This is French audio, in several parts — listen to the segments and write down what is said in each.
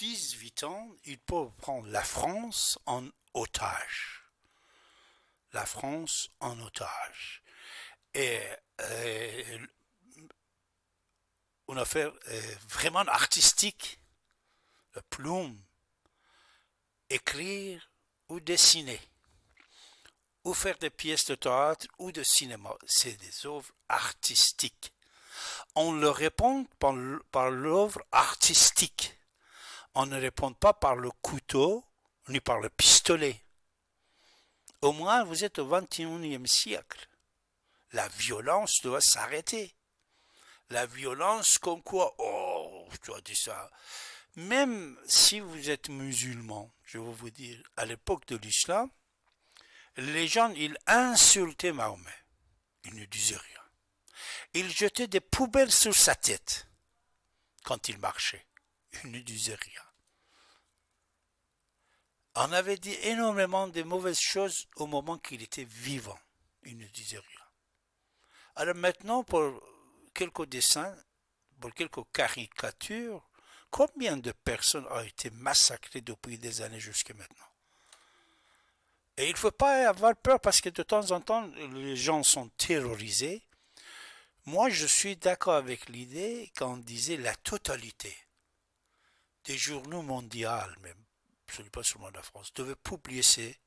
18 ans, il peut prendre la France en otage. La France en otage. Et, euh, on une affaire euh, vraiment artistique, la plume, écrire ou dessiner, ou faire des pièces de théâtre ou de cinéma. C'est des œuvres artistiques. On le répond par l'œuvre artistique on ne répond pas par le couteau ni par le pistolet. Au moins, vous êtes au XXIe siècle. La violence doit s'arrêter. La violence comme quoi, oh, tu as dit ça. Même si vous êtes musulman, je vais vous dire, à l'époque de l'islam, les gens, ils insultaient Mahomet. Ils ne disaient rien. Ils jetaient des poubelles sur sa tête quand il marchait. Il ne disait rien. On avait dit énormément de mauvaises choses au moment qu'il était vivant. Il ne disait rien. Alors maintenant, pour quelques dessins, pour quelques caricatures, combien de personnes ont été massacrées depuis des années jusqu'à maintenant Et il ne faut pas avoir peur parce que de temps en temps, les gens sont terrorisés. Moi, je suis d'accord avec l'idée qu'on disait la totalité des journaux mondiaux, même, ce n'est pas seulement la France, devaient publier ces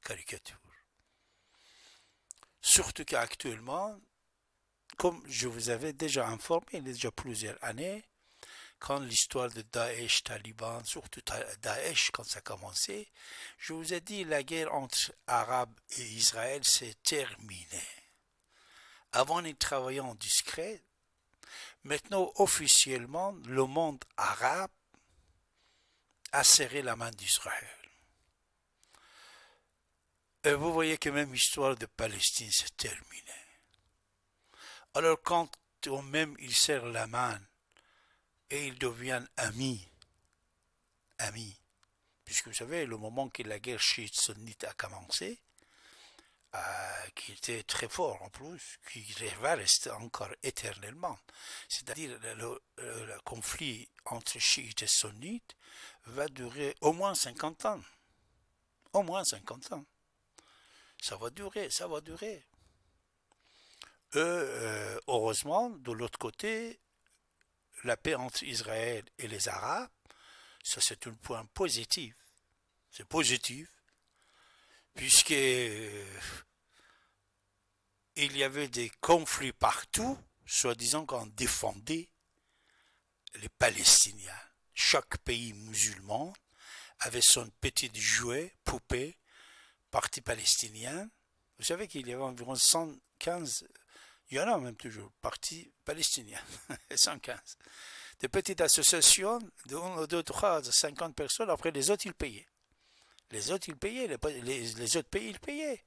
caricatures. Surtout qu'actuellement, comme je vous avais déjà informé il y a déjà plusieurs années, quand l'histoire de Daesh, Taliban, surtout Daesh quand ça a commencé, je vous ai dit la guerre entre Arabes et Israël s'est terminée. Avant, ils travaillaient en discret. Maintenant, officiellement, le monde arabe à serrer la main d'Israël. Et vous voyez que même l'histoire de Palestine s'est terminée. Alors quand même ils serrent la main et ils deviennent amis, amis, puisque vous savez, le moment que la guerre chiite-sunnite a commencé, euh, qui était très fort en plus, qui va rester encore éternellement. C'est-à-dire le, le, conflit entre chiites et sunnites va durer au moins 50 ans. Au moins 50 ans. Ça va durer, ça va durer. Euh, heureusement, de l'autre côté, la paix entre Israël et les Arabes, ça c'est un point positif. C'est positif puisque euh, il y avait des conflits partout, soi-disant qu'on défendait les Palestiniens. Chaque pays musulman avait son petit jouet, poupée, parti palestinien. Vous savez qu'il y avait environ 115, il y en a même toujours, parti palestinien, 115. Des petites associations, de 1, 2, 3, 50 personnes, après les autres, ils payaient. Les autres, ils payaient. Les, autres pays, ils payaient.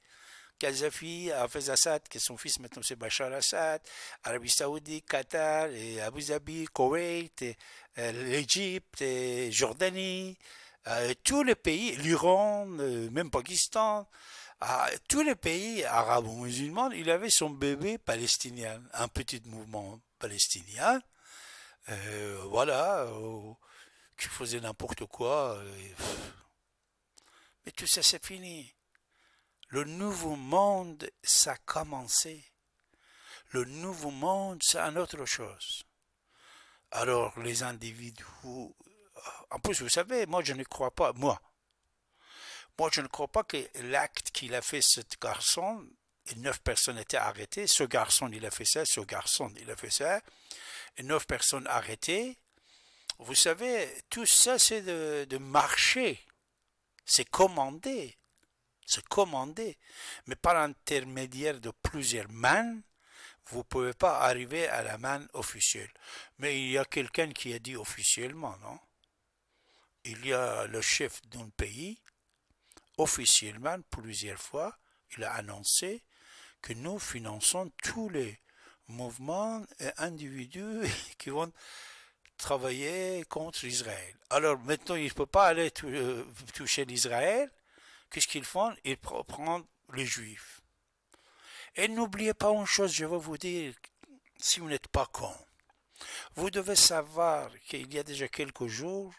Kadhafi, Hafez Assad, qui son fils maintenant, c'est Bachar Assad, Arabie Saoudite, Qatar, et Abu Dhabi, Koweït, euh, l'Égypte, Jordanie, euh, tous les pays, l'Iran, euh, même Pakistan, ah, tous les pays arabes ou musulmans, il avait son bébé palestinien, un petit mouvement palestinien, voilà, qui faisait n'importe quoi. Et, et tout ça, c'est fini. Le nouveau monde, ça a commencé. Le nouveau monde, c'est un autre chose. Alors, les individus, euh, en plus, vous savez, moi, je ne crois pas, moi, moi, je ne crois pas que l'acte qu'il a fait, ce garçon, et neuf personnes étaient arrêtées, ce garçon, il a fait ça, ce garçon, il a fait ça, et neuf personnes arrêtées. Vous savez, tout ça, c'est de, de marcher c'est commander, C'est commandé. Mais par l'intermédiaire de plusieurs mains, vous ne pouvez pas arriver à la manne officielle. Mais il y a quelqu'un qui a dit officiellement, non Il y a le chef d'un pays, officiellement, plusieurs fois, il a annoncé que nous finançons tous les mouvements et individus qui vont travailler contre Israël. Alors maintenant, ils ne peut pas aller euh, toucher l'Israël. Qu'est-ce qu'ils font Ils prennent les Juifs. Et n'oubliez pas une chose, je vais vous dire, si vous n'êtes pas con, vous devez savoir qu'il y a déjà quelques jours,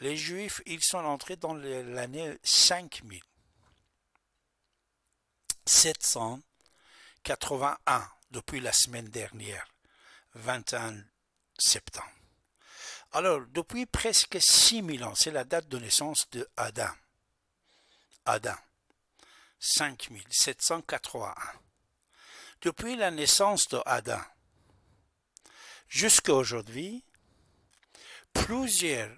les Juifs, ils sont entrés dans l'année 5000. 781 depuis la semaine dernière, 21 septembre. Alors, depuis presque 6000 ans, c'est la date de naissance de Adam. Adam, 5781. Depuis la naissance de Adam jusqu'à aujourd'hui, plusieurs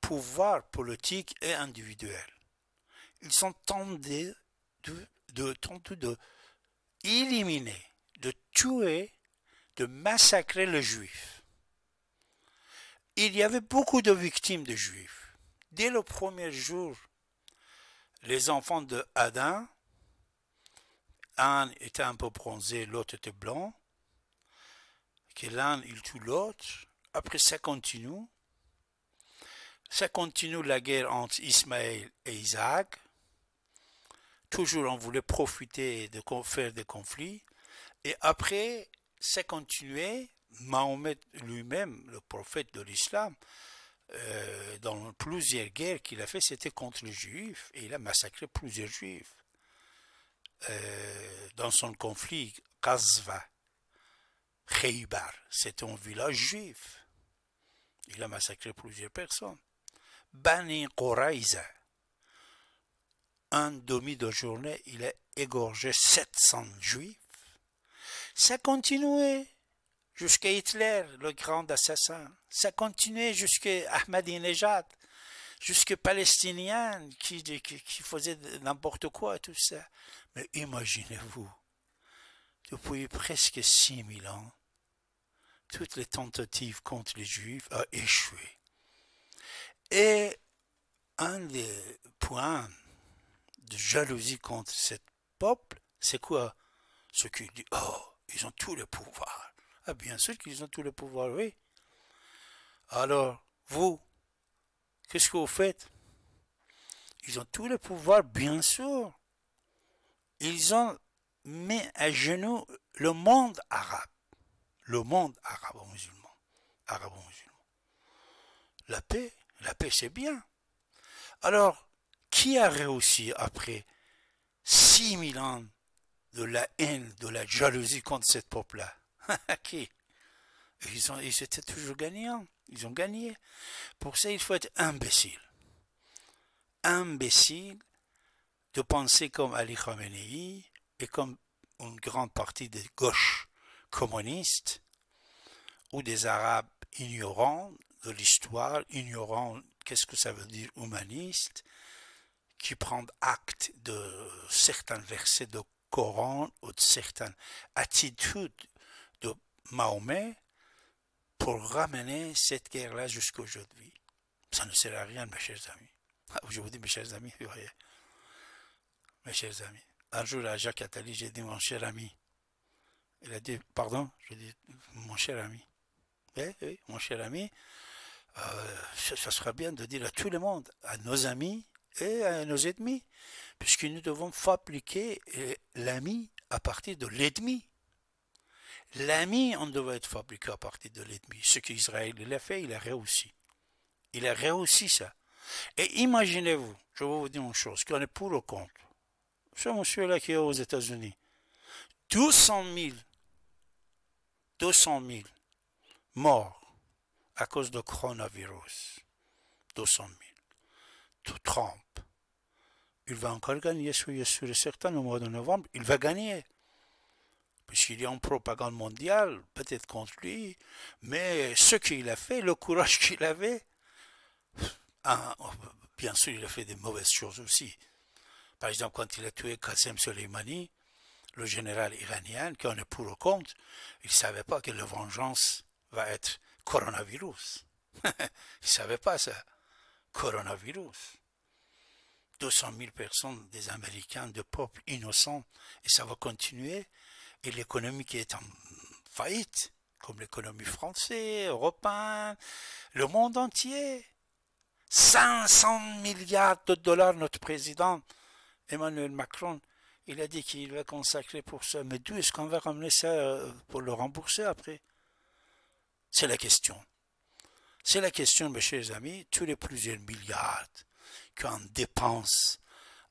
pouvoirs politiques et individuels, ils sont tentés de, de, de tuer, de massacrer les juifs il y avait beaucoup de victimes de juifs. Dès le premier jour, les enfants de Adam, un était un peu bronzé, l'autre était blanc, que l'un il tue l'autre, après ça continue. Ça continue la guerre entre Ismaël et Isaac. Toujours on voulait profiter de faire des conflits. Et après, ça continuait Mahomet lui-même, le prophète de l'islam, euh, dans plusieurs guerres qu'il a fait, c'était contre les juifs et il a massacré plusieurs juifs. Euh, dans son conflit, Kazva, Khaybar, c'était un village juif. Il a massacré plusieurs personnes. Bani Koraïza, un demi de journée, il a égorgé 700 juifs. Ça continuait jusqu'à Hitler, le grand assassin. Ça continuait jusqu'à Ahmadinejad, jusqu'à Palestiniens qui, qui, faisaient n'importe quoi, tout ça. Mais imaginez-vous, depuis presque 6000 ans, toutes les tentatives contre les Juifs ont échoué. Et un des points de jalousie contre ce peuple, c'est quoi Ce qui dit, oh, ils ont tout le pouvoir ah bien sûr qu'ils ont tout le pouvoir, oui. Alors, vous, qu'est-ce que vous faites Ils ont tout le pouvoir, bien sûr. Ils ont mis à genoux le monde arabe. Le monde arabo-musulman. Arabo-musulman. La paix, la paix c'est bien. Alors, qui a réussi après 6000 ans de la haine, de la jalousie contre cette peuple-là qui ils, ont, ils étaient toujours gagnants. Ils ont gagné. Pour ça, il faut être imbécile. Imbécile de penser comme Ali Khamenei et comme une grande partie des gauches communistes ou des Arabes ignorants de l'histoire, ignorants qu'est-ce que ça veut dire humaniste, qui prennent acte de certains versets du Coran ou de certaines attitudes Mahomet pour ramener cette guerre-là jusqu'aujourd'hui. Ça ne sert à rien, mes chers amis. Ah, je vous dis, mes chers amis, vous voyez. Mes chers amis. Un jour, à Jacques Attali, j'ai dit, mon cher ami. Il a dit, pardon Je dis, mon cher ami. Oui, eh, oui, eh, mon cher ami. ça, euh, ça sera bien de dire à tout le monde, à nos amis et à nos ennemis, puisque nous devons fabriquer euh, l'ami à partir de l'ennemi. L'ami, on devait être fabriqué à partir de l'ennemi. Ce qu'Israël a fait, il a réussi. Il a réussi ça. Et imaginez-vous, je vais vous dire une chose, qu'on est pour ou contre. Ce monsieur-là qui est aux États-Unis, 200 000, 200 000 morts à cause de coronavirus. 200 000. Tout trempe. Il va encore gagner, soyez sûr et certain, au mois de novembre, il va gagner y a en propagande mondiale, peut-être contre lui, mais ce qu'il a fait, le courage qu'il avait, ah, bien sûr, il a fait des mauvaises choses aussi. Par exemple, quand il a tué Qasem Soleimani, le général iranien, qui en est pour le compte, il ne savait pas que la vengeance va être coronavirus. il ne savait pas ça. Coronavirus. 200 000 personnes, des Américains, de peuples innocents, et ça va continuer et l'économie qui est en faillite, comme l'économie française, européenne, le monde entier. 500 milliards de dollars, notre président Emmanuel Macron, il a dit qu'il va consacrer pour ça. Mais d'où est-ce qu'on va ramener ça euh, pour le rembourser après C'est la question. C'est la question, mes chers amis, tous les plusieurs milliards qu'on dépense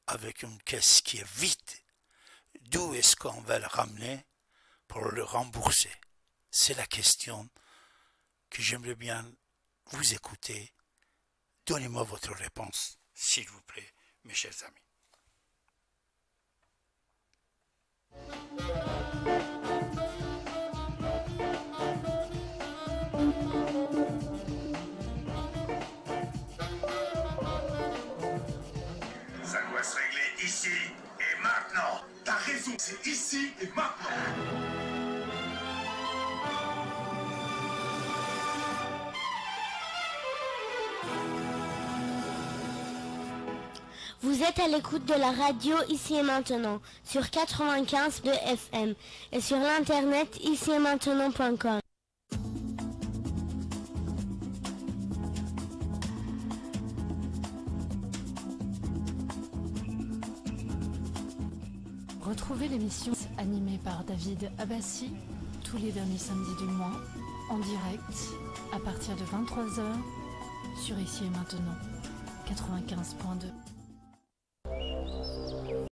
avec une caisse qui est vide, d'où est-ce qu'on va le ramener pour le rembourser C'est la question que j'aimerais bien vous écouter. Donnez-moi votre réponse, s'il vous plaît, mes chers amis. ici et maintenant. Vous êtes à l'écoute de la radio ici et maintenant sur 95 de FM et sur l'internet ici et maintenant.com. Retrouvez l'émission animée par David Abbassi tous les derniers samedis du mois en direct à partir de 23h sur Ici et Maintenant 95.2.